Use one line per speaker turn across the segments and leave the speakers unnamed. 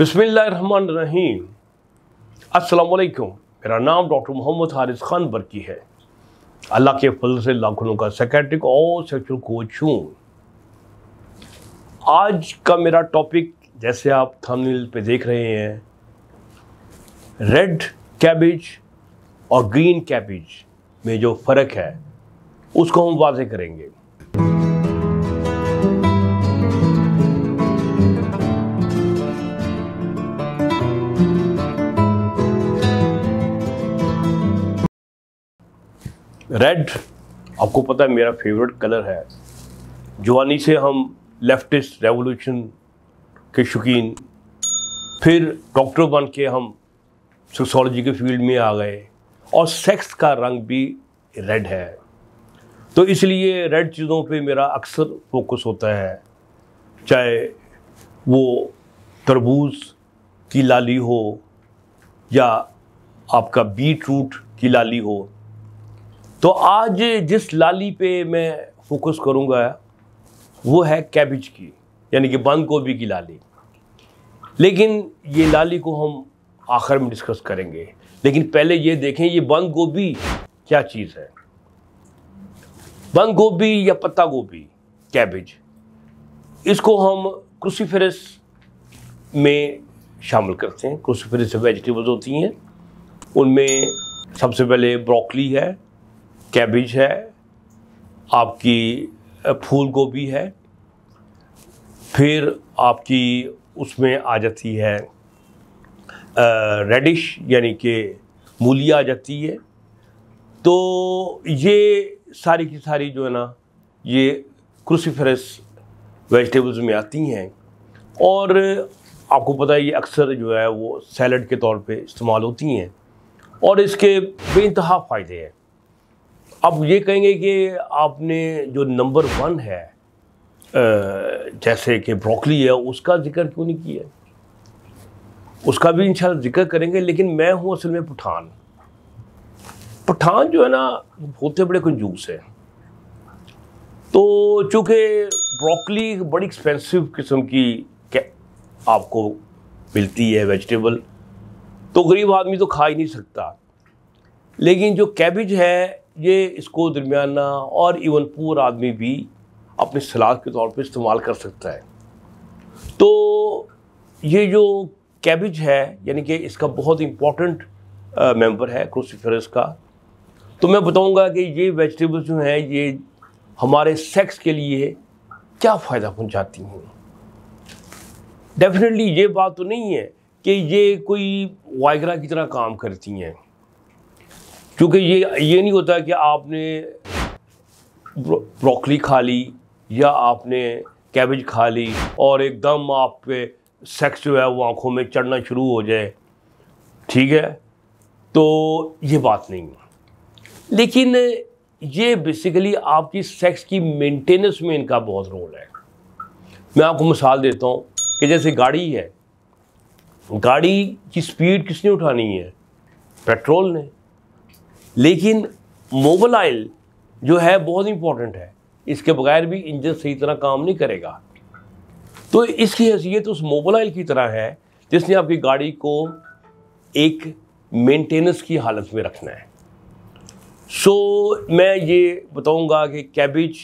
बसमीम असलकुम मेरा नाम डॉक्टर मोहम्मद हारिस खान बरकी है अल्लाह के फल से लाखों का सेक्रेटिक और सेक्चुअल कोच हूँ आज का मेरा टॉपिक जैसे आप थंबनेल पे देख रहे हैं रेड कैबेज और ग्रीन कैबेज में जो फ़र्क है उसको हम वाजे करेंगे रेड आपको पता है मेरा फेवरेट कलर है जवानी से हम लेफ्टिस्ट रेवोल्यूशन के शौकीन फिर डॉक्टर बन के हम सोशोलॉजी के फील्ड में आ गए और सेक्स का रंग भी रेड है तो इसलिए रेड चीज़ों पे मेरा अक्सर फोकस होता है चाहे वो तरबूज की लाली हो या आपका बीट रूट की लाली हो तो आज जिस लाली पे मैं फोकस करूँगा वो है कैबिज की यानी कि बंद गोभी की लाली लेकिन ये लाली को हम आखिर में डिस्कस करेंगे लेकिन पहले ये देखें ये बंद गोभी क्या चीज़ है बंद गोभी या पत्ता गोभी कैबिज इसको हम क्रूसीफेरस में शामिल करते हैं क्रूसीफेरस वेजिटेबल्स होती हैं उनमें सबसे पहले ब्रोकली है कैबिज है आपकी फूल गोभी है फिर आपकी उसमें आ जाती है रेडिश यानी कि मूली आ जाती है तो ये सारी की सारी जो है ना ये क्रूसीफेरस वेजिटेबल्स में आती हैं और आपको पता है ये अक्सर जो है वो सैलड के तौर पे इस्तेमाल होती हैं और इसके बेानतहा फ़ायदे हैं अब ये कहेंगे कि आपने जो नंबर वन है जैसे कि ब्रोकली है उसका जिक्र क्यों नहीं किया उसका भी इंशाल्लाह जिक्र करेंगे लेकिन मैं हूँ असल में पठान पठान जो है ना होते बड़े कंजूस है तो चूँकि ब्रोकली बड़ी एक्सपेंसिव किस्म की आपको मिलती है वेजिटेबल तो गरीब आदमी तो खा ही नहीं सकता लेकिन जो कैबिज है ये इसको दरमियाना और इवन पुअर आदमी भी अपने सलाद के तौर पे इस्तेमाल कर सकता है तो ये जो कैबिज है यानी कि इसका बहुत इम्पॉर्टेंट मेंबर है क्रोसीफेरस का तो मैं बताऊंगा कि ये वेजिटेबल्स जो हैं ये हमारे सेक्स के लिए क्या फ़ायदा पहुंचाती हैं डेफिनेटली ये बात तो नहीं है कि ये कोई वाइगरा की तरह काम करती हैं क्योंकि ये ये नहीं होता कि आपने ब्रोकली खा ली या आपने कैबेज खा ली और एकदम आप पे सेक्स जो है वो आँखों में चढ़ना शुरू हो जाए ठीक है तो ये बात नहीं है लेकिन ये बेसिकली आपकी सेक्स की मेंटेनेंस में इनका बहुत रोल है मैं आपको मिसाल देता हूँ कि जैसे गाड़ी है गाड़ी की स्पीड किसने उठानी है पेट्रोल ने लेकिन मोबाइल जो है बहुत इंपॉर्टेंट है इसके बगैर भी इंजन सही तरह काम नहीं करेगा तो इसकी हैसियत उस मोबाइल की तरह है जिसने आपकी गाड़ी को एक मेंटेनेंस की हालत में रखना है सो so, मैं ये बताऊंगा कि कैबिज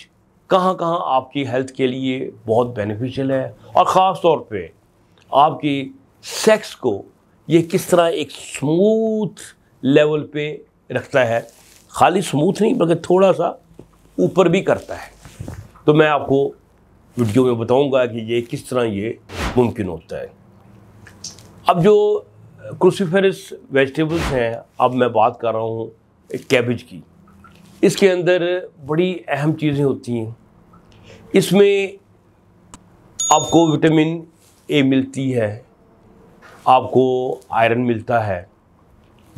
कहाँ कहाँ आपकी हेल्थ के लिए बहुत बेनिफिशियल है और ख़ास तौर पे आपकी सेक्स को ये किस तरह एक स्मूथ लेवल पे रखता है खाली स्मूथ नहीं बल्कि थोड़ा सा ऊपर भी करता है तो मैं आपको वीडियो में बताऊंगा कि ये किस तरह ये मुमकिन होता है अब जो क्रूसीफेरस वेजिटेबल्स हैं अब मैं बात कर रहा हूँ कैबिज की इसके अंदर बड़ी अहम चीज़ें होती हैं इसमें आपको विटामिन ए मिलती है आपको आयरन मिलता है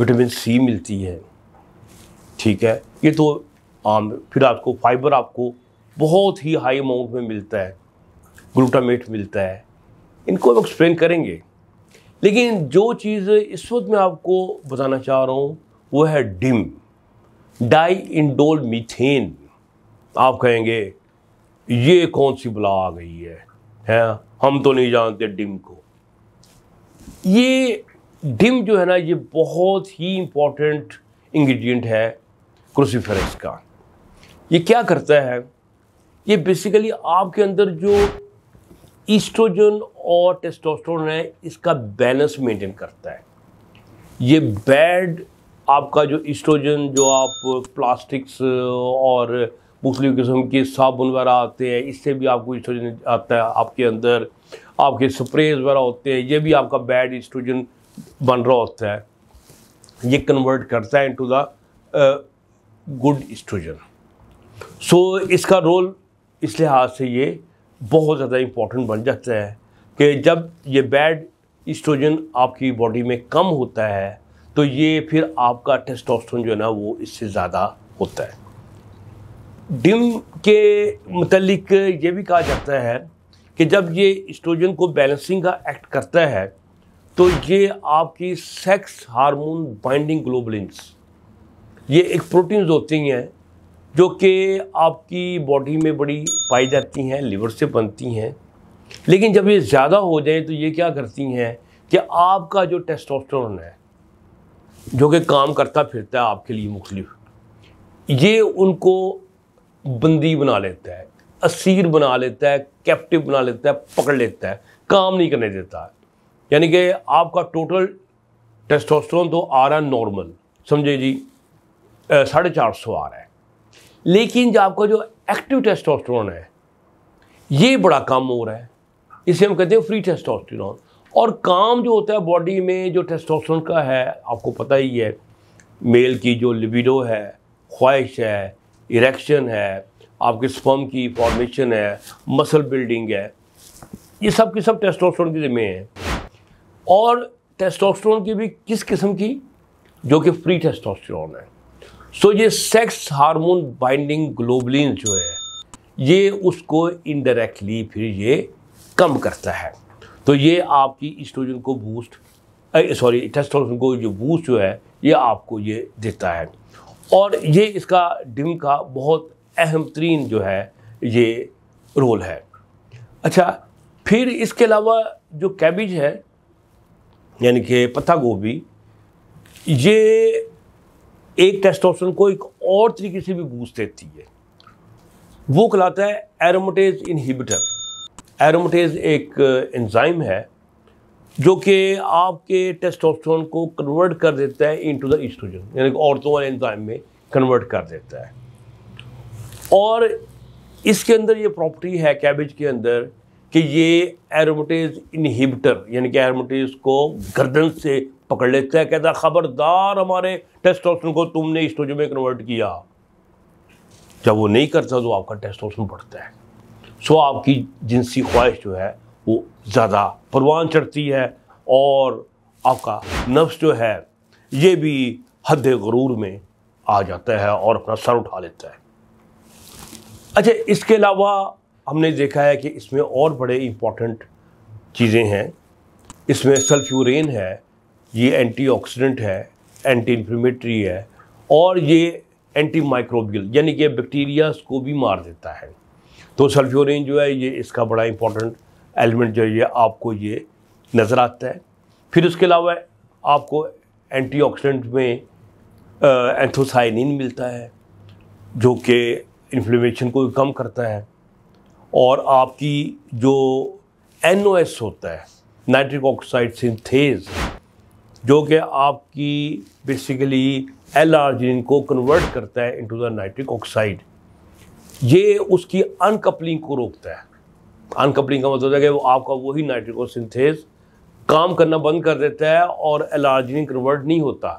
विटामिन सी मिलती है ठीक है ये तो आम फिर आपको फाइबर आपको बहुत ही हाई अमाउंट में मिलता है ग्लूटामेट मिलता है इनको हम एक्सप्लेन करेंगे लेकिन जो चीज़ इस वक्त मैं आपको बताना चाह रहा हूँ वो है डिम डाई इंडोल मीथेन आप कहेंगे ये कौन सी बुला आ गई है हैं हम तो नहीं जानते डिम को ये डिम जो है ना ये बहुत ही इम्पोर्टेंट इंग्रेडिएंट है क्रूसीफेरस का ये क्या करता है ये बेसिकली आपके अंदर जो ईस्ट्रोजन और टेस्टोस्टेरोन है इसका बैलेंस मेंटेन करता है ये बैड आपका जो ईस्ट्रोजन जो आप प्लास्टिक्स और मुख्तु किस्म के साबुन वगैरह आते हैं इससे भी आपको ईस्ट्रोजन आता है आपके अंदर आपके स्प्रेज वगैरह होते हैं ये भी आपका बैड ईस्ट्रोजन बन रहा होता है ये कन्वर्ट करता है into the good estrogen so इसका रोल इस लिहाज से ये बहुत ज़्यादा इम्पोर्टेंट बन जाता है कि जब ये बैड स्ट्रोजन आपकी बॉडी में कम होता है तो ये फिर आपका टेस्टोस्टेरोन जो है ना वो इससे ज़्यादा होता है डिम के मतलब ये भी कहा जाता है कि जब ये स्ट्रोजन को बैलेंसिंग का एक्ट करता है तो ये आपकी सेक्स हार्मोन बाइंडिंग ग्लोबलिंस ये एक प्रोटीन्स होती हैं जो कि आपकी बॉडी में बड़ी पाई जाती हैं लिवर से बनती हैं लेकिन जब ये ज़्यादा हो जाए तो ये क्या करती हैं कि आपका जो टेस्टोस्टेरोन है जो कि काम करता फिरता है आपके लिए मुख्तलिफ ये उनको बंदी बना लेता है असीर बना लेता है कैप्टिव बना लेता है पकड़ लेता है काम नहीं करने देता है यानी कि आपका टोटल टेस्टोस्टेरोन तो आ रहा है नॉर्मल समझे जी साढ़े चार सौ आ रहा है लेकिन जो आपका जो एक्टिव टेस्टोस्टेरोन है ये बड़ा कम हो रहा है इसे हम कहते हैं फ्री टेस्टोस्टेरोन और काम जो होता है बॉडी में जो टेस्टोस्टेरोन का है आपको पता ही है मेल की जो लिबिडो है ख्वाहिश है इरेक्शन है आपके स्पर्म की फॉर्मेशन है मसल बिल्डिंग है ये सब की सब टेस्टोस्टेरोन के ज़िम्मे हैं और टेस्टोस्टेरोन की भी किस किस्म की जो कि फ्री टेस्टोस्टेरोन है सो ये सेक्स हार्मोन बाइंडिंग ग्लोबलिन जो है ये उसको इनडायरेक्टली फिर ये कम करता है तो ये आपकी इस्ट्रोजन को बूस्ट सॉरी टेस्टोजन को जो बूस्ट जो है ये आपको ये देता है और ये इसका डिम का बहुत अहम तरीन जो है ये रोल है अच्छा फिर इसके अलावा जो कैबिज है यानी कि पत्ता गोभी ये एक टेस्टोस्टेरोन को एक और तरीके से भी बूस्ट देती है वो कहलाता है एरोमोटेज इनहिबिटर एरोमोटेज एक एंजाइम uh, है जो कि आपके टेस्टोस्टेरोन को कन्वर्ट कर देता है इनटू द ईस्ट्रोजन यानी औरतों वाले एंजाइम में कन्वर्ट कर देता है और इसके अंदर ये प्रॉपर्टी है कैबेज के अंदर कि ये एरोमोटेज इनहिबिटर यानी कि एरोमोटेज को गर्दन से पकड़ लेता है कहता ख़बरदार हमारे टेस्टोस्टेरोन को तुमने इस्ट्रोजन में कन्वर्ट किया जब वो नहीं करता तो आपका टेस्टोस्टेरोन बढ़ता है सो आपकी जिनसी ख्वाहिश जो है वो ज़्यादा परवान चढ़ती है और आपका नफ्स जो है ये भी हद गुरूर में आ जाता है और अपना सर उठा लेता है अच्छा इसके अलावा हमने देखा है कि इसमें और बड़े इम्पॉर्टेंट चीज़ें हैं इसमें सल्फ्यूरेन है ये एंटीऑक्सीडेंट है एंटी इन्फ्लेमेटरी है और ये एंटी माइक्रोबियल यानी कि बैक्टीरियाज को भी मार देता है तो सल्फ्योरिन जो है ये इसका बड़ा इंपॉर्टेंट एलिमेंट जो है ये आपको ये नज़र आता है फिर उसके अलावा आपको एंटीऑक्सीडेंट में एंथोसाइनिन मिलता है जो कि इन्फ्लेमेशन को कम करता है और आपकी जो एन होता है नाइट्रिक ऑक्साइड सिंथेज़ जो कि आपकी बेसिकली एल आर्जिन को कन्वर्ट करता है इनटू द नाइट्रिक ऑक्साइड ये उसकी अनकपलिंग को रोकता है अनकपलिंग का मतलब है कि वो आपका वही नाइट्रिकोसिंथेज काम करना बंद कर देता है और एलार्जिन कन्वर्ट नहीं होता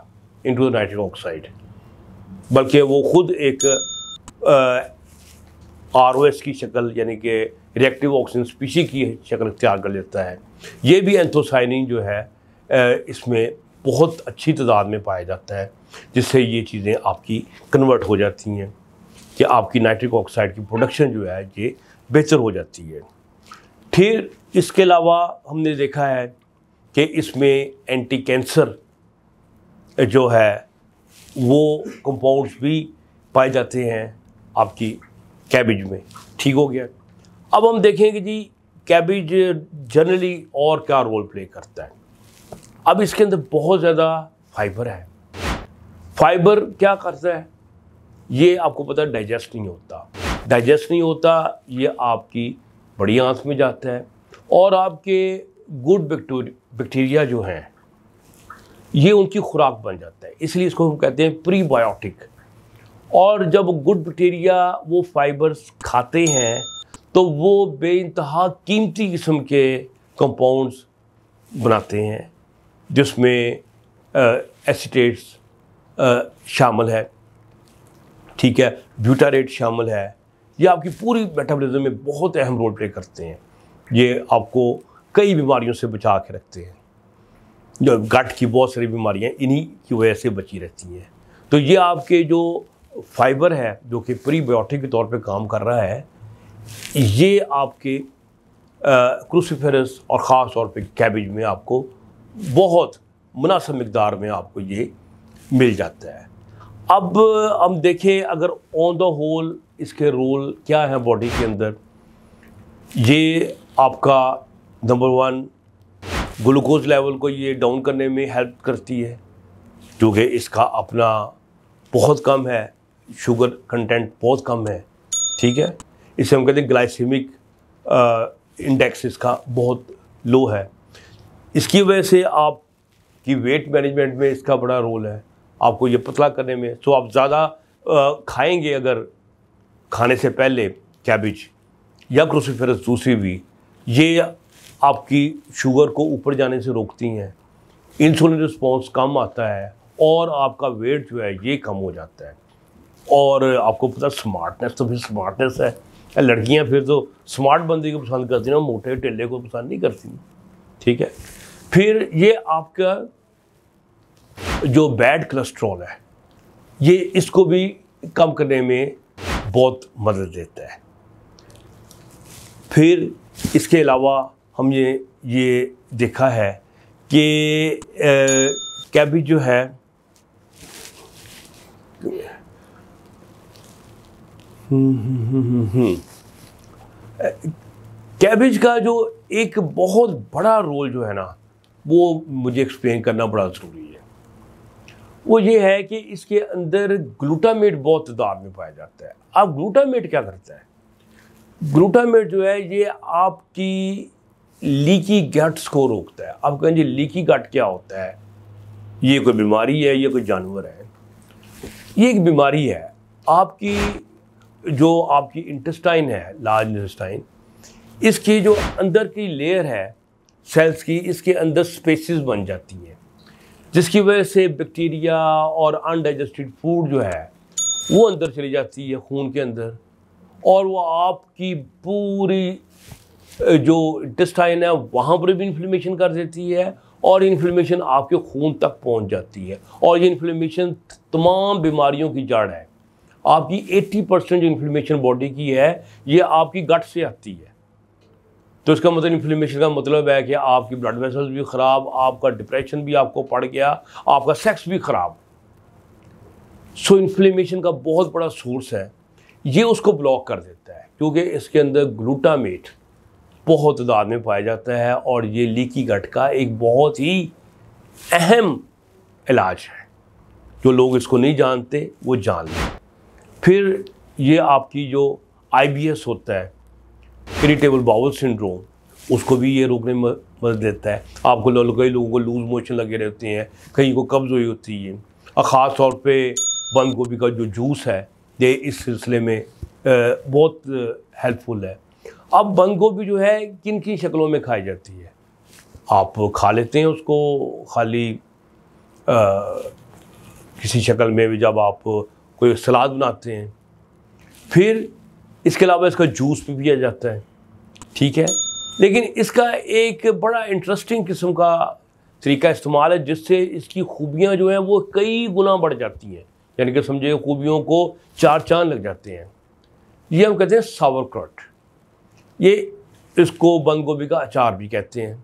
इनटू द नाइट्रिक ऑक्साइड बल्कि वो खुद एक आर ओ एस की शक्ल यानी कि रिएक्टिव ऑक्सीजन स्पीशी की शक्ल इख्तियार कर लेता है ये भी एंथोसाइनिंग जो है इसमें बहुत अच्छी तादाद में पाया जाता है जिससे ये चीज़ें आपकी कन्वर्ट हो जाती हैं कि आपकी नाइट्रिक ऑक्साइड की प्रोडक्शन जो है ये बेहतर हो जाती है फिर इसके अलावा हमने देखा है कि इसमें एंटी कैंसर जो है वो कंपाउंड्स भी पाए जाते हैं आपकी कैबिज में ठीक हो गया अब हम देखेंगे जी कैबिज जनरली और क्या रोल प्ले करता है अब इसके अंदर बहुत ज़्यादा फाइबर है फाइबर क्या करता है ये आपको पता है डाइजेस्ट नहीं होता डाइजेस्ट नहीं होता ये आपकी बड़ी आंत में जाता है और आपके गुड बैक्टीरिया जो हैं ये उनकी खुराक बन जाता है इसलिए इसको हम कहते हैं प्रीबायोटिक और जब गुड बैक्टीरिया वो फाइबर्स खाते हैं तो वो बे कीमती किस्म के कंपाउंड्स बनाते हैं जिसमें एसिटेट्स शामिल है ठीक है ब्यूटारेट शामिल है ये आपकी पूरी मेटाबॉलिज्म में बहुत अहम रोल प्ले करते हैं ये आपको कई बीमारियों से बचा के रखते हैं जो गट की बहुत सारी बीमारियाँ इन्हीं की वजह से बची रहती हैं तो ये आपके जो फाइबर है जो कि प्रीबायोटिक के तौर पे काम कर रहा है ये आपके क्रूसीफेरस और ख़ास तौर पे कैबेज में आपको बहुत मुनासब मकदार में आपको ये मिल जाता है अब हम देखें अगर ऑन द होल इसके रोल क्या हैं बॉडी के अंदर ये आपका नंबर वन ग्लूकोज लेवल को ये डाउन करने में हेल्प करती है क्योंकि इसका अपना बहुत कम है शुगर कंटेंट बहुत कम है ठीक है इसे हम कहते हैं ग्लाइसिमिक इंडेक्स इसका बहुत लो है इसकी वजह से आप कि वेट मैनेजमेंट में इसका बड़ा रोल है आपको ये पतला करने में तो आप ज़्यादा खाएंगे अगर खाने से पहले कैबिज या क्रोसीफेरस दूसरी भी ये आपकी शुगर को ऊपर जाने से रोकती हैं इंसुलिन रिस्पॉन्स कम आता है और आपका वेट जो है ये कम हो जाता है और आपको पता स्मार्टनेस तो फिर स्मार्टनेस है लड़कियां फिर तो स्मार्ट बंदी को पसंद करती हैं मोटे टेले को पसंद नहीं करती ठीक है फिर ये आपका जो बैड कोलेस्ट्रॉल है ये इसको भी कम करने में बहुत मदद देता है फिर इसके अलावा हम ये ये देखा है कि कैबिज जो है कैबिज हम्म, हम्म, हम्म, का जो एक बहुत बड़ा रोल जो है ना वो मुझे एक्सप्लेन करना बड़ा ज़रूरी है वो ये है कि इसके अंदर ग्लूटामेट बहुत तादाद में पाया जाता है अब ग्लूटामेट क्या करता है ग्लूटामेट जो है ये आपकी लीकी गट्स को रोकता है आप कहें लीकी गट क्या होता है ये कोई बीमारी है ये कोई जानवर है ये एक बीमारी है आपकी जो आपकी इंटेस्टाइन है लार्ज इंटेस्टाइन इसकी जो अंदर की लेयर है सेल्स की इसके अंदर स्पेसिस बन जाती हैं जिसकी वजह से बैक्टीरिया और अनडाइजेस्टेड फूड जो है वो अंदर चली जाती है खून के अंदर और वो आपकी पूरी जो टेस्टाइन है वहाँ पर भी इन्फ्लेमेशन कर देती है और इन्फ्लेमेशन आपके खून तक पहुँच जाती है और ये इन्फ्लेमेशन तमाम बीमारियों की जड़ है आपकी 80 परसेंट जो इन्फ्लेमेशन बॉडी की है ये आपकी गट से आती है तो इसका मतलब इन्फ्लेमेशन का मतलब है कि आपकी ब्लड वेसल्स भी ख़राब आपका डिप्रेशन भी आपको पड़ गया आपका सेक्स भी ख़राब सो so, इन्फ्लेमेशन का बहुत बड़ा सोर्स है ये उसको ब्लॉक कर देता है क्योंकि इसके अंदर ग्लूटामेट बहुत तादाद में पाया जाता है और ये लीकी गट का एक बहुत ही अहम इलाज है जो लोग इसको नहीं जानते वो जान लें फिर ये आपकी जो आईबीएस होता है इरिटेबल बाउल सिंड्रोम उसको भी ये रोकने में मदद देता है आपको कई लोगों को लूज मोशन लगे रहते हैं कहीं को कब्ज़ हुई होती है और ख़ास तौर पर बंद गोभी का जो जूस है ये इस सिलसिले में बहुत हेल्पफुल है अब बंद गोभी जो है किन किन शक्लों में खाई जाती है आप खा लेते हैं उसको खाली आ, किसी शक्ल में भी जब आप कोई सलाद बनाते हैं फिर इसके अलावा इसका जूस भी पिया जाता है ठीक है लेकिन इसका एक बड़ा इंटरेस्टिंग किस्म का तरीका इस्तेमाल है जिससे इसकी खूबियाँ जो हैं वो कई गुना बढ़ जाती हैं यानी कि समझे खूबियों को चार चांद लग जाते हैं ये हम कहते हैं सावर क्रॉट ये इसको बंद गोभी का अचार भी कहते हैं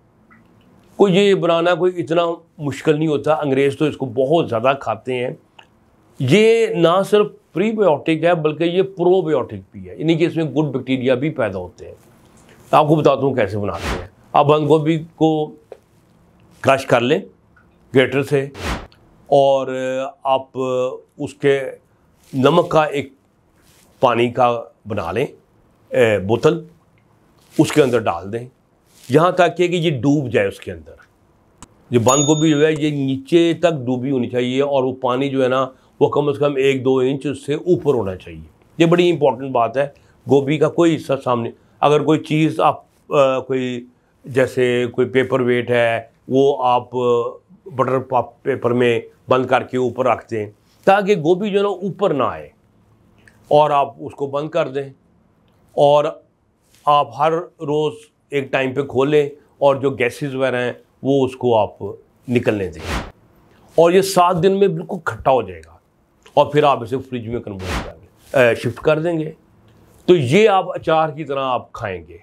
कोई ये बनाना कोई इतना मुश्किल नहीं होता अंग्रेज़ तो इसको बहुत ज़्यादा खाते हैं ये ना सिर्फ प्रीबायोटिक है बल्कि ये प्रोबायोटिक भी है इन्हीं के इसमें गुड बैक्टीरिया भी पैदा होते हैं तो आपको बताता हूँ कैसे बनाते हैं आप बंद गोभी को क्रश कर लें ग्रेटर से और आप उसके नमक का एक पानी का बना लें बोतल उसके अंदर डाल दें यहाँ तक कि ये डूब जाए उसके अंदर ये बंद गोभी जो है ये नीचे तक डूबी होनी चाहिए और वो पानी जो है ना वो कम से कम एक दो इंच उससे ऊपर होना चाहिए ये बड़ी इंपॉर्टेंट बात है गोभी का कोई हिस्सा सामने अगर कोई चीज़ आप आ, कोई जैसे कोई पेपर वेट है वो आप बटर पाप पेपर में बंद करके ऊपर रख दें ताकि गोभी जो ना ऊपर ना आए और आप उसको बंद कर दें और आप हर रोज़ एक टाइम पे खोलें और जो गैसेस वगैरह हैं वो उसको आप निकलने दें और ये सात दिन में बिल्कुल खट्टा हो जाएगा और फिर आप इसे फ्रिज में कन्वर्ट करेंगे शिफ्ट कर देंगे तो ये आप अचार की तरह आप खाएंगे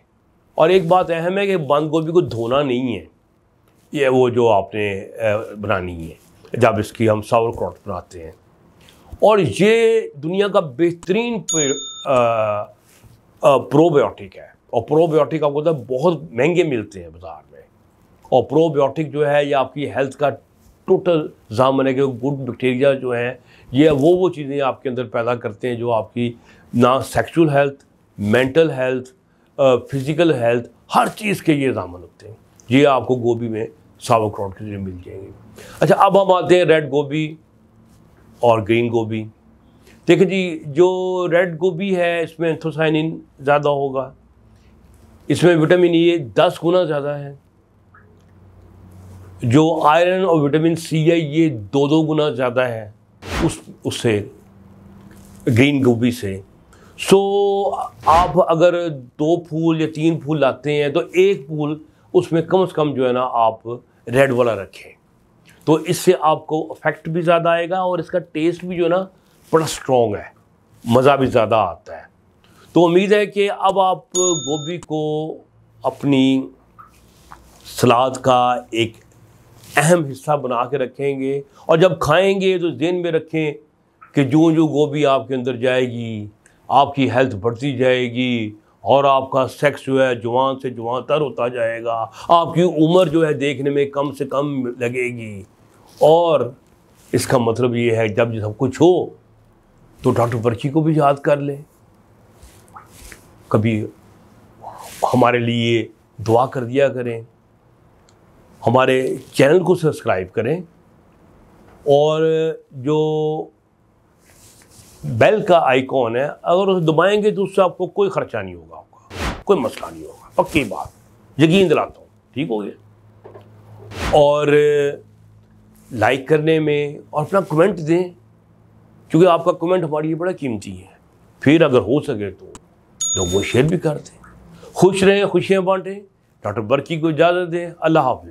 और एक बात अहम है कि बंद गोभी को धोना नहीं है ये वो जो आपने बनानी है जब इसकी हम सावर क्रॉट बनाते हैं और ये दुनिया का बेहतरीन प्रोबायोटिक है और प्रोबायोटिक आपको तो बहुत महंगे मिलते हैं बाज़ार में और प्रोबायोटिक जो है ये आपकी हेल्थ का टोटल जामन है कि गुड बैक्टीरिया जो है ये वो वो चीज़ें आपके अंदर पैदा करते हैं जो आपकी ना sexual health mental health physical health हर चीज़ के ये दामन होते हैं ये आपको गोभी में सावा क्रॉड के जरिए मिल जाएंगे अच्छा अब हम आते हैं रेड गोभी और ग्रीन गोभी देखिए जी जो रेड गोभी है इसमें एंथोसाइनिन ज़्यादा होगा इसमें विटामिन ए e दस गुना ज़्यादा है जो आयरन और विटामिन सी है ये दो दो गुना ज़्यादा है उस उससे ग्रीन गोभी से सो so, आप अगर दो फूल या तीन फूल लाते हैं तो एक फूल उसमें कम से कम जो है ना आप रेड वाला रखें तो इससे आपको इफेक्ट भी ज़्यादा आएगा और इसका टेस्ट भी जो है ना बड़ा स्ट्रॉन्ग है मज़ा भी ज़्यादा आता है तो उम्मीद है कि अब आप गोभी को अपनी सलाद का एक अहम हिस्सा बना के रखेंगे और जब खाएंगे तो जेन में रखें कि जो जो गोभी आपके अंदर जाएगी आपकी हेल्थ बढ़ती जाएगी और आपका सेक्स जो है जवान से जवान तर होता जाएगा आपकी उम्र जो है देखने में कम से कम लगेगी और इसका मतलब ये है जब सब कुछ हो तो डॉक्टर पर्ची को भी याद कर लें कभी हमारे लिए दुआ कर दिया करें हमारे चैनल को सब्सक्राइब करें और जो बेल का आइकॉन है अगर उसे दबाएंगे तो उससे आपको कोई ख़र्चा नहीं होगा आपका कोई मसला नहीं होगा पक्की बात यकीन दिलाता हूँ ठीक हो गया और लाइक करने में और अपना कमेंट दें क्योंकि आपका कमेंट हमारे लिए बड़ा कीमती है फिर अगर हो सके तो लोग वो शेयर भी कर दें खुश रहें खुशियाँ बांटें डॉक्टर बर्की को इजाज़त दें अल्लाह हाफिज़